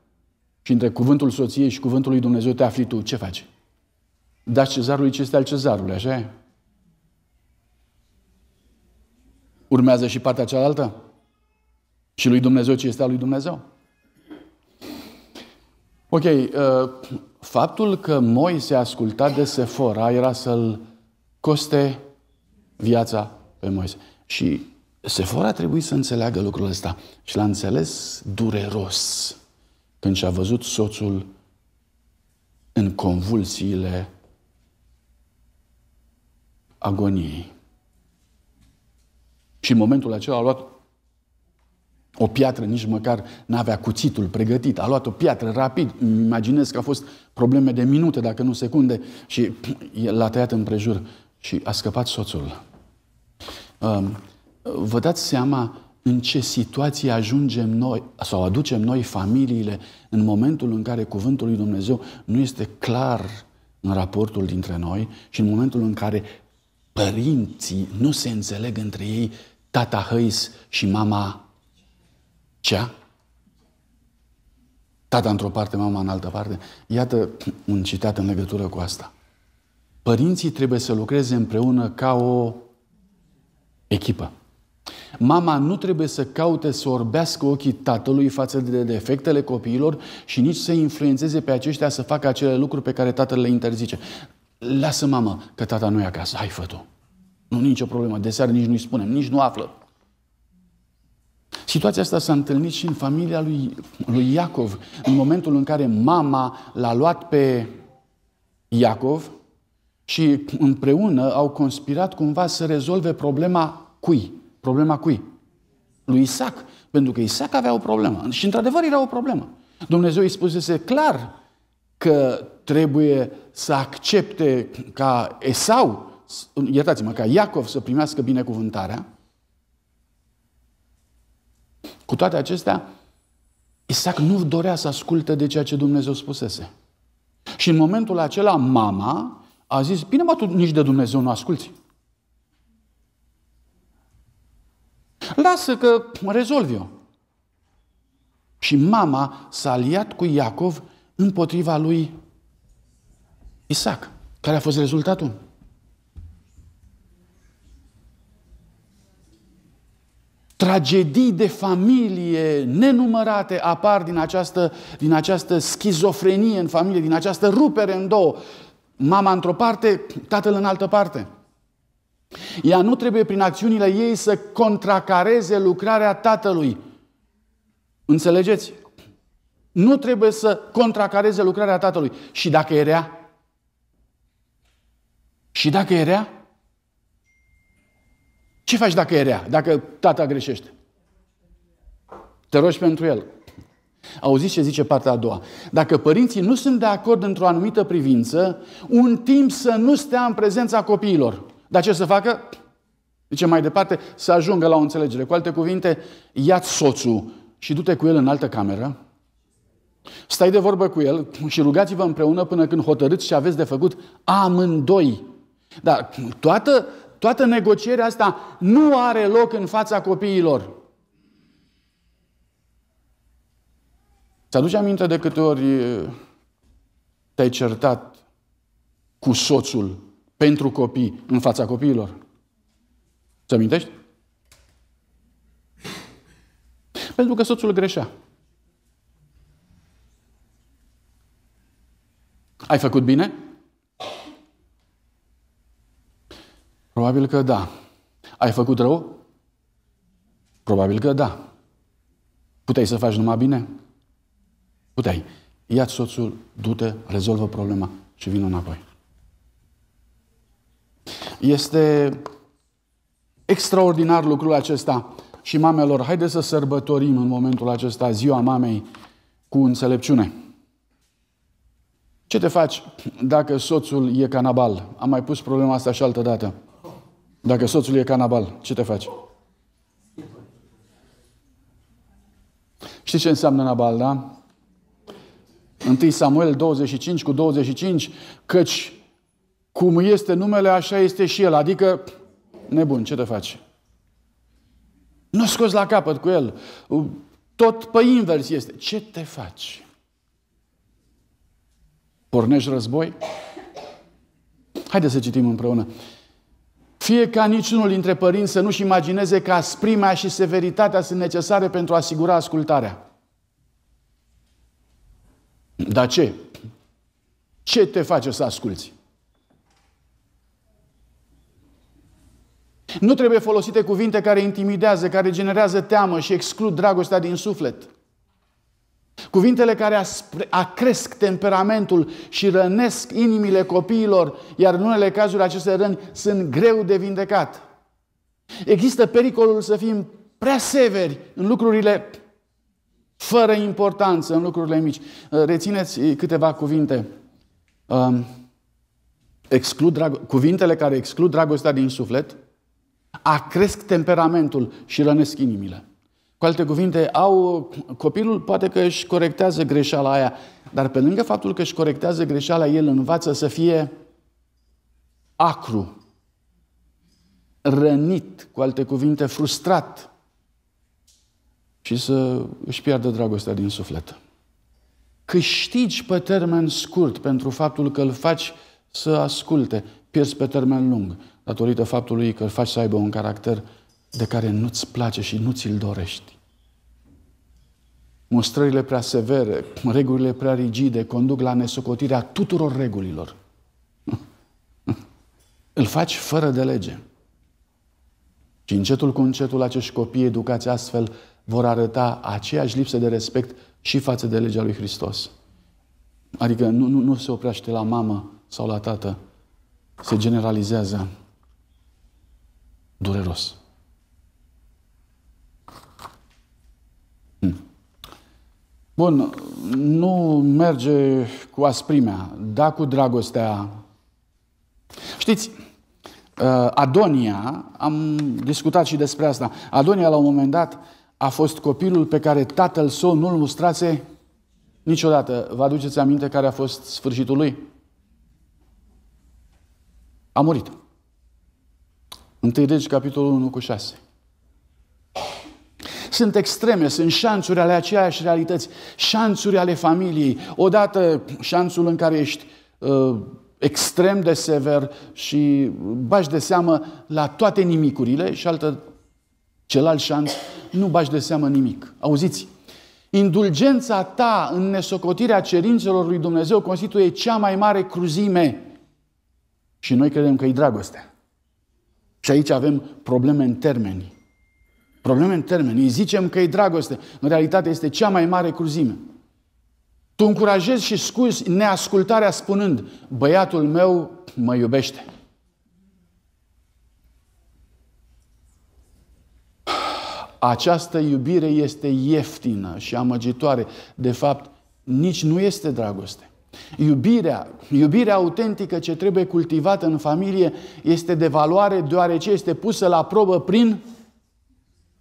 Și între cuvântul soției și cuvântul lui Dumnezeu te afli tu, ce faci? Da cezarului ce este al cezarului, așa e? Urmează și partea cealaltă? Și lui Dumnezeu ce este al lui Dumnezeu? Ok, uh, faptul că Moise asculta de Sefora era să-l coste viața pe Moise. Și Sefora trebuie să înțeleagă lucrul ăsta. Și l-a înțeles dureros când și-a văzut soțul în convulsiile agoniei. Și în momentul acela a luat o piatră, nici măcar n-avea cuțitul pregătit. A luat o piatră rapid. Îmi imaginez că a fost probleme de minute, dacă nu secunde, și l-a tăiat împrejur și a scăpat soțul. Um, vă dați seama în ce situație ajungem noi sau aducem noi familiile în momentul în care cuvântul lui Dumnezeu nu este clar în raportul dintre noi și în momentul în care părinții nu se înțeleg între ei, tata Hăis și mama cea? Tata într-o parte, mama în altă parte. Iată un citat în legătură cu asta. Părinții trebuie să lucreze împreună ca o echipă. Mama nu trebuie să caute să orbească ochii tatălui față de defectele copiilor și nici să influențeze pe aceștia să facă acele lucruri pe care tatăl le interzice. Lasă mama că tata nu e acasă. Hai, fă -tu. Nu, nicio problemă. De seară nici nu-i spunem, nici nu află. Situația asta s-a întâlnit și în familia lui, lui Iacov, în momentul în care mama l-a luat pe Iacov și împreună au conspirat cumva să rezolve problema cui? Problema cui? Lui Isaac. Pentru că Isaac avea o problemă. Și într-adevăr era o problemă. Dumnezeu îi spusese clar că trebuie să accepte ca Esau, iertați-mă, ca Iacov să primească binecuvântarea, cu toate acestea, Isaac nu dorea să asculte de ceea ce Dumnezeu spusese. Și în momentul acela, mama a zis, bine mă, tu nici de Dumnezeu nu asculti. Lasă că rezolv eu. Și mama s-a aliat cu Iacov împotriva lui Isaac. Care a fost rezultatul? Tragedii de familie nenumărate apar din această, din această schizofrenie în familie, din această rupere în două. Mama într-o parte, tatăl în altă parte. Ea nu trebuie prin acțiunile ei să contracareze lucrarea tatălui. Înțelegeți? Nu trebuie să contracareze lucrarea tatălui. Și dacă e rea, și dacă e rea? Ce faci dacă e rea, dacă tata greșește? Te rogi pentru el. Auziți ce zice partea a doua. Dacă părinții nu sunt de acord într-o anumită privință, un timp să nu stea în prezența copiilor. Dar ce să facă? Zice mai departe, să ajungă la o înțelegere. Cu alte cuvinte, ia-ți soțul și du-te cu el în altă cameră. Stai de vorbă cu el și rugați-vă împreună până când hotărâți ce aveți de făcut amândoi. Dar toată, toată negocierea asta nu are loc în fața copiilor. Ți-aduce aminte de câte ori te-ai certat cu soțul pentru copii în fața copiilor? Ți amintești? Pentru că soțul greșea. Ai făcut bine? Probabil că da. Ai făcut rău? Probabil că da. Puteai să faci numai bine? Puteai. ia soțul, du-te, rezolvă problema și vină înapoi. Este extraordinar lucrul acesta și mamelor, haideți să sărbătorim în momentul acesta ziua mamei cu înțelepciune. Ce te faci dacă soțul e canabal? Am mai pus problema asta și altă dată. Dacă soțul e canabal, ce te faci? Știi ce înseamnă Nabal, da? 1 Samuel 25 cu 25, căci cum este numele, așa este și el. Adică, nebun, ce te faci? Nu scos la capăt cu el. Tot pe invers este. Ce te faci? Pornești război? Haideți să citim împreună. Fie ca niciunul dintre părinți să nu-și imagineze că asprimea și severitatea sunt necesare pentru a asigura ascultarea. Dar ce? Ce te face să asculți? Nu trebuie folosite cuvinte care intimidează, care generează teamă și exclud dragostea din suflet. Cuvintele care acresc temperamentul și rănesc inimile copiilor, iar în unele cazuri aceste răni sunt greu de vindecat. Există pericolul să fim prea severi în lucrurile fără importanță, în lucrurile mici. Uh, rețineți uh, câteva cuvinte. Um, exclud drag- cuvintele care exclud dragostea din suflet, acresc temperamentul și rănesc inimile. Cu alte cuvinte, au, copilul poate că își corectează greșeala aia, dar pe lângă faptul că își corectează greșeala, el învață să fie acru, rănit, cu alte cuvinte, frustrat și să își piardă dragostea din suflet. Câștigi pe termen scurt pentru faptul că îl faci să asculte, pierzi pe termen lung, datorită faptului că îl faci să aibă un caracter de care nu-ți place și nu ți-l dorești. Mustrările prea severe, regulile prea rigide conduc la nesocotirea tuturor regulilor. Îl faci fără de lege. Și încetul cu încetul acești copii educați astfel vor arăta aceeași lipsă de respect și față de legea lui Hristos. Adică nu, nu, nu se oprește la mamă sau la tată. Se generalizează. Dureros. Bun, nu merge cu asprimea, da cu dragostea. Știți, uh, Adonia, am discutat și despre asta, Adonia la un moment dat a fost copilul pe care tatăl său nu-l mustrase niciodată. Vă aduceți aminte care a fost sfârșitul lui? A murit. Întâi deci, capitolul 1 cu 6 sunt extreme, sunt șanțuri ale aceeași realități, șanțuri ale familiei. Odată șanțul în care ești uh, extrem de sever și bași de seamă la toate nimicurile și altă, celălalt șanț, nu bași de seamă nimic. Auziți, indulgența ta în nesocotirea cerințelor lui Dumnezeu constituie cea mai mare cruzime și noi credem că e dragostea. Și aici avem probleme în termeni. Probleme în termeni. Îi zicem că e dragoste. În realitate este cea mai mare cruzime. Tu încurajezi și scuzi neascultarea spunând, băiatul meu mă iubește. Această iubire este ieftină și amăgitoare. De fapt, nici nu este dragoste. Iubirea, iubirea autentică ce trebuie cultivată în familie este de valoare deoarece este pusă la probă prin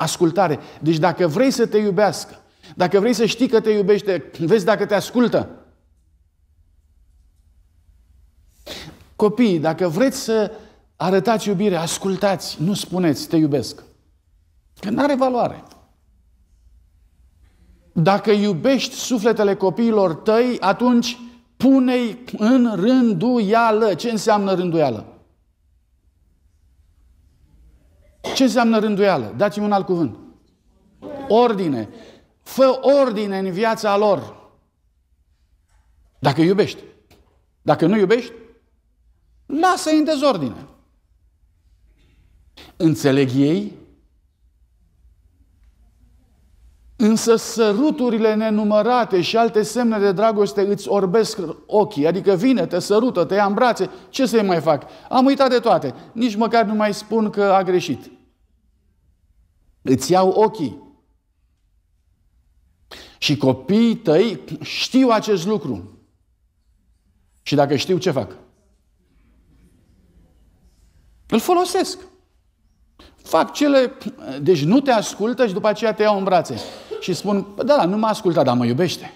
Ascultare. Deci dacă vrei să te iubească, dacă vrei să știi că te iubește, vezi dacă te ascultă. Copii, dacă vreți să arătați iubire, ascultați, nu spuneți te iubesc. Că nu are valoare. Dacă iubești sufletele copiilor tăi, atunci pune-i în rânduială. Ce înseamnă rânduială? Ce înseamnă rânduială? Dați-mi un alt cuvânt. Ordine. Fă ordine în viața lor. Dacă iubești. Dacă nu iubești, lasă-i în dezordine. Înțeleg ei Însă săruturile nenumărate și alte semne de dragoste îți orbesc ochii, adică vine, te sărută, te ia în brațe, ce să-i mai fac? Am uitat de toate, nici măcar nu mai spun că a greșit. Îți iau ochii. Și copiii tăi știu acest lucru. Și dacă știu, ce fac? Îl folosesc. Fac cele... Deci nu te ascultă și după aceea te iau în brațe și spun, da, da, nu m-a ascultat, dar mă iubește.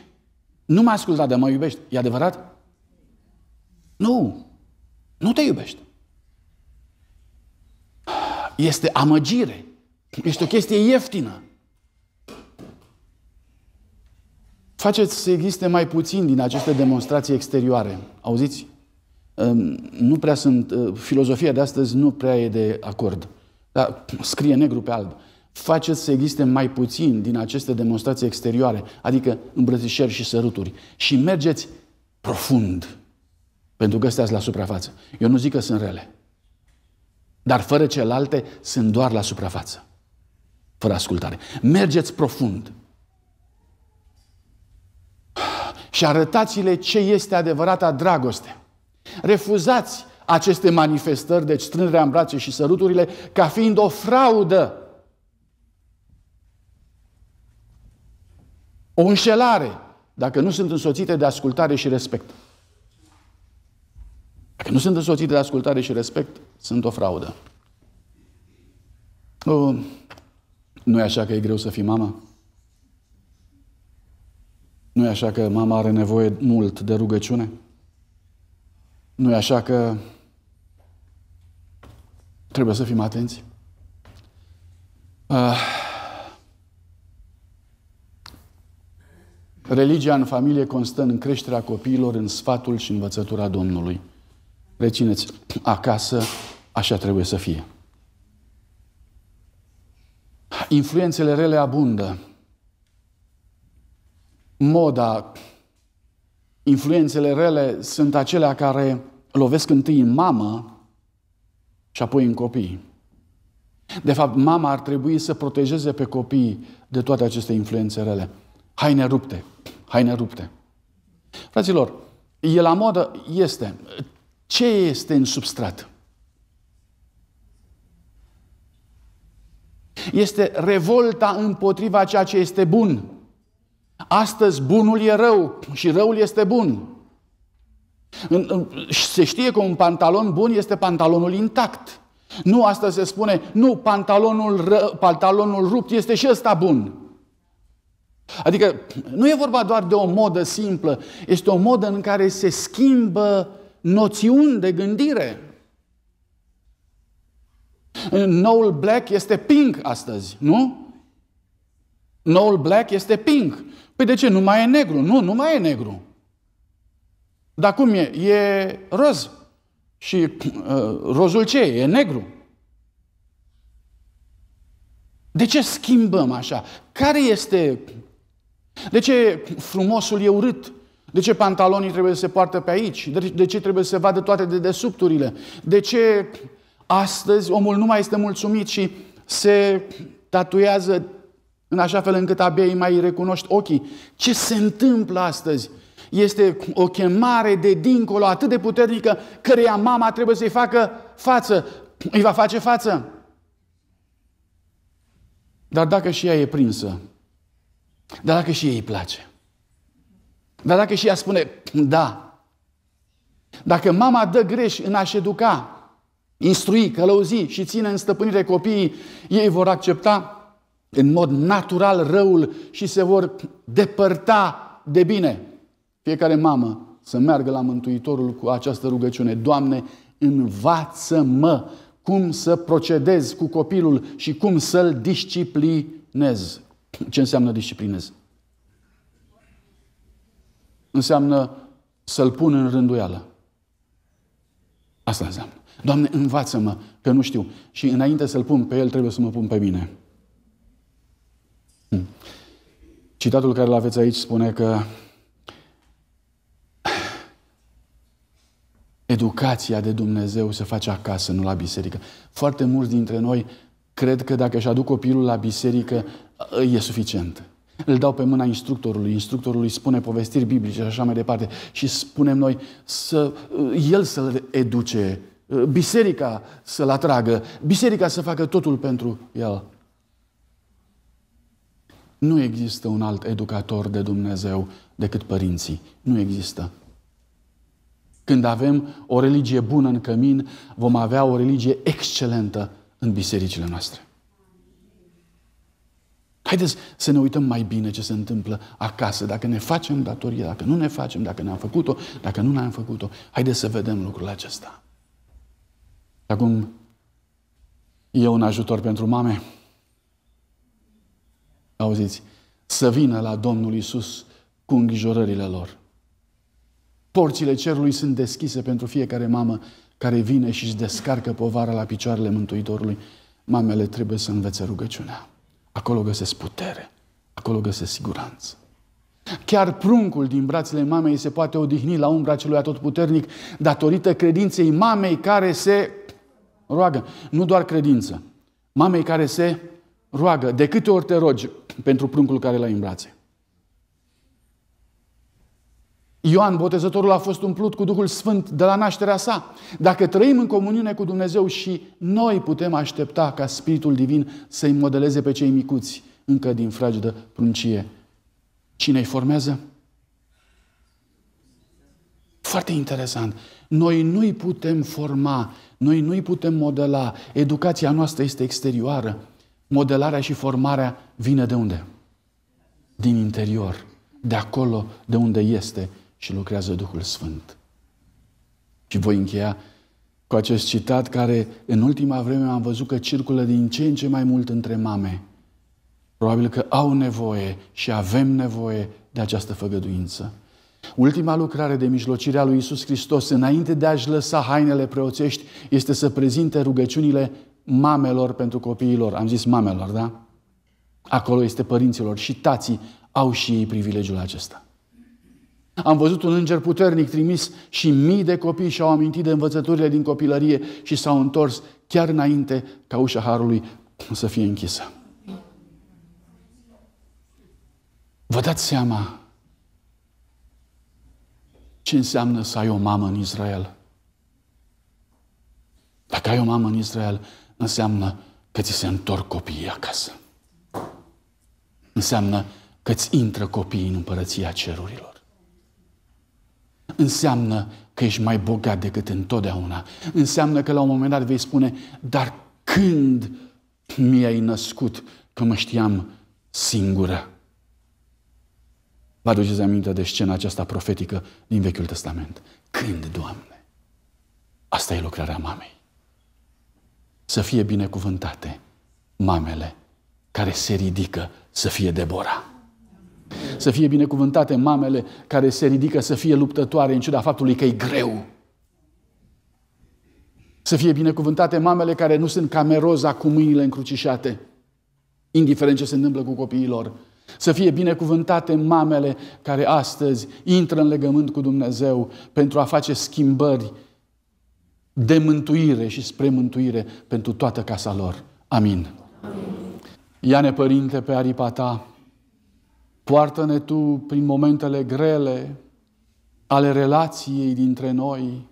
Nu m-a ascultat, dar mă iubește. E adevărat? Nu. Nu te iubește. Este amăgire. Este o chestie ieftină. Faceți să existe mai puțin din aceste demonstrații exterioare. Auziți? Nu prea sunt, filozofia de astăzi nu prea e de acord. Dar scrie negru pe alb faceți să existe mai puțin din aceste demonstrații exterioare, adică îmbrățișări și săruturi, și mergeți profund, pentru că stați la suprafață. Eu nu zic că sunt rele, dar fără celelalte sunt doar la suprafață, fără ascultare. Mergeți profund și arătați-le ce este adevărata dragoste. Refuzați aceste manifestări, deci strângerea în brațe și săruturile, ca fiind o fraudă O înșelare, dacă nu sunt însoțite de ascultare și respect. Dacă nu sunt însoțite de ascultare și respect, sunt o fraudă. O, nu e așa că e greu să fii mama? Nu e așa că mama are nevoie mult de rugăciune? Nu e așa că trebuie să fim atenți? Uh, Religia în familie constă în creșterea copiilor, în sfatul și învățătura Domnului. Rețineți, acasă așa trebuie să fie. Influențele rele abundă. Moda, influențele rele sunt acelea care lovesc întâi în mamă și apoi în copii. De fapt, mama ar trebui să protejeze pe copii de toate aceste influențe rele haine rupte, haine rupte. Fraților, e la modă, este. Ce este în substrat? Este revolta împotriva ceea ce este bun. Astăzi bunul e rău și răul este bun. Se știe că un pantalon bun este pantalonul intact. Nu asta se spune, nu, pantalonul, ră, pantalonul rupt este și ăsta bun. Adică nu e vorba doar de o modă simplă, este o modă în care se schimbă noțiuni de gândire. Noul black este pink astăzi, nu? Noul black este pink. Păi de ce? Nu mai e negru. Nu, nu mai e negru. Dar cum e? E roz. Și uh, rozul ce e? E negru. De ce schimbăm așa? Care este de ce frumosul e urât? De ce pantalonii trebuie să se poartă pe aici? De ce trebuie să se vadă toate de desubturile? De ce astăzi omul nu mai este mulțumit și se tatuează în așa fel încât abia îi mai recunoști ochii? Ce se întâmplă astăzi? Este o chemare de dincolo atât de puternică căreia mama trebuie să-i facă față. Îi va face față. Dar dacă și ea e prinsă, dar dacă și ei îi place. Dar dacă și ea spune, da. Dacă mama dă greș în a-și educa, instrui, călăuzi și ține în stăpânire copiii, ei vor accepta în mod natural răul și se vor depărta de bine. Fiecare mamă să meargă la Mântuitorul cu această rugăciune. Doamne, învață-mă cum să procedez cu copilul și cum să-l disciplinez. Ce înseamnă disciplinez? Înseamnă să-l pun în rânduială. Asta înseamnă. Doamne, învață-mă, că nu știu. Și înainte să-l pun pe el, trebuie să mă pun pe mine. Hmm. Citatul care l-aveți aici spune că educația de Dumnezeu se face acasă, nu la biserică. Foarte mulți dintre noi cred că dacă își aduc copilul la biserică, e suficient. Îl dau pe mâna instructorului, instructorul îi spune povestiri biblice și așa mai departe și spunem noi să el să-l educe, biserica să-l atragă, biserica să facă totul pentru el. Nu există un alt educator de Dumnezeu decât părinții. Nu există. Când avem o religie bună în cămin, vom avea o religie excelentă în bisericile noastre. Haideți să ne uităm mai bine ce se întâmplă acasă, dacă ne facem datorie, dacă nu ne facem, dacă ne-am făcut-o, dacă nu ne-am făcut-o. Haideți să vedem lucrul acesta. Acum, e un ajutor pentru mame. Auziți, să vină la Domnul Isus cu îngrijorările lor. Porțile cerului sunt deschise pentru fiecare mamă care vine și își descarcă povara la picioarele Mântuitorului. Mamele trebuie să învețe rugăciunea. Acolo găsesc putere. Acolo găsesc siguranță. Chiar pruncul din brațele mamei se poate odihni la umbra celui atotputernic datorită credinței mamei care se roagă. Nu doar credință. Mamei care se roagă. De câte ori te rogi pentru pruncul care l-ai în brațe? Ioan Botezătorul a fost umplut cu Duhul Sfânt de la nașterea sa. Dacă trăim în comuniune cu Dumnezeu și noi putem aștepta ca Spiritul Divin să-i modeleze pe cei micuți încă din fragedă pruncie. Cine îi formează? Foarte interesant. Noi nu-i putem forma, noi nu-i putem modela. Educația noastră este exterioară. Modelarea și formarea vine de unde? Din interior, de acolo de unde este și lucrează Duhul Sfânt. Și voi încheia cu acest citat care în ultima vreme am văzut că circulă din ce în ce mai mult între mame. Probabil că au nevoie și avem nevoie de această făgăduință. Ultima lucrare de mijlocire a lui Isus Hristos, înainte de a-și lăsa hainele preoțești, este să prezinte rugăciunile mamelor pentru copiilor. Am zis mamelor, da? Acolo este părinților și tații au și ei privilegiul acesta. Am văzut un înger puternic trimis și mii de copii și-au amintit de învățăturile din copilărie și s-au întors chiar înainte ca ușa Harului să fie închisă. Vă dați seama ce înseamnă să ai o mamă în Israel? Dacă ai o mamă în Israel, înseamnă că ți se întorc copiii acasă. Înseamnă că ți intră copiii în împărăția cerurilor înseamnă că ești mai bogat decât întotdeauna. Înseamnă că la un moment dat vei spune, dar când mi-ai născut că mă știam singură? Vă aduceți aminte de scena aceasta profetică din Vechiul Testament. Când, Doamne? Asta e lucrarea mamei. Să fie binecuvântate mamele care se ridică să fie Deborah să fie binecuvântate mamele care se ridică să fie luptătoare în ciuda faptului că e greu. Să fie binecuvântate mamele care nu sunt cameroza cu mâinile încrucișate, indiferent ce se întâmplă cu copiilor. Să fie binecuvântate mamele care astăzi intră în legământ cu Dumnezeu pentru a face schimbări de mântuire și spre mântuire pentru toată casa lor. Amin. Amin. Ia-ne, Părinte, pe aripa Ta, Poartă-ne Tu prin momentele grele ale relației dintre noi.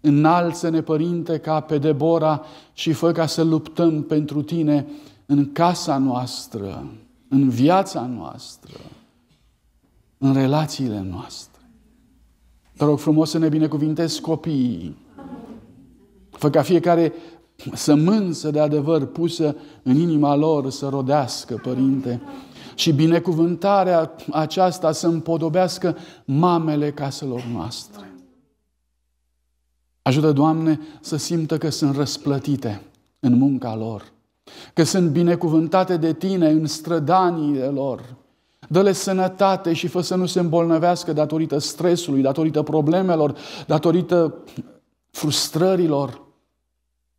Înalță-ne, Părinte, ca pe Debora și fă ca să luptăm pentru Tine în casa noastră, în viața noastră, în relațiile noastre. Te rog frumos să ne binecuvintezi copiii. Fă ca fiecare sămânță de adevăr pusă în inima lor să rodească, Părinte, și binecuvântarea aceasta să împodobească mamele caselor noastre. Ajută, Doamne, să simtă că sunt răsplătite în munca lor, că sunt binecuvântate de Tine în strădaniile lor. Dă-le sănătate și fă să nu se îmbolnăvească datorită stresului, datorită problemelor, datorită frustrărilor.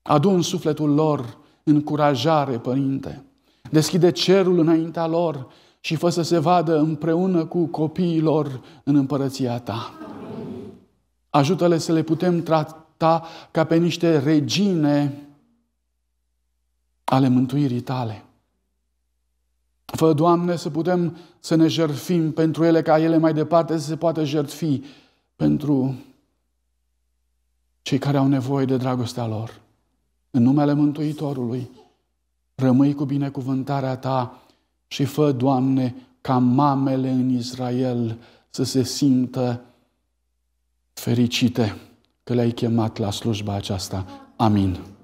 Adu sufletul lor încurajare, Părinte. Deschide cerul înaintea lor și fă să se vadă împreună cu copiilor în împărăția ta. Ajută-le să le putem trata ca pe niște regine ale mântuirii tale. Fă, Doamne, să putem să ne jertfim pentru ele, ca ele mai departe să se poată jertfi pentru cei care au nevoie de dragostea lor. În numele Mântuitorului. Rămâi cu binecuvântarea ta și fă, Doamne, ca mamele în Israel să se simtă fericite că le-ai chemat la slujba aceasta. Amin.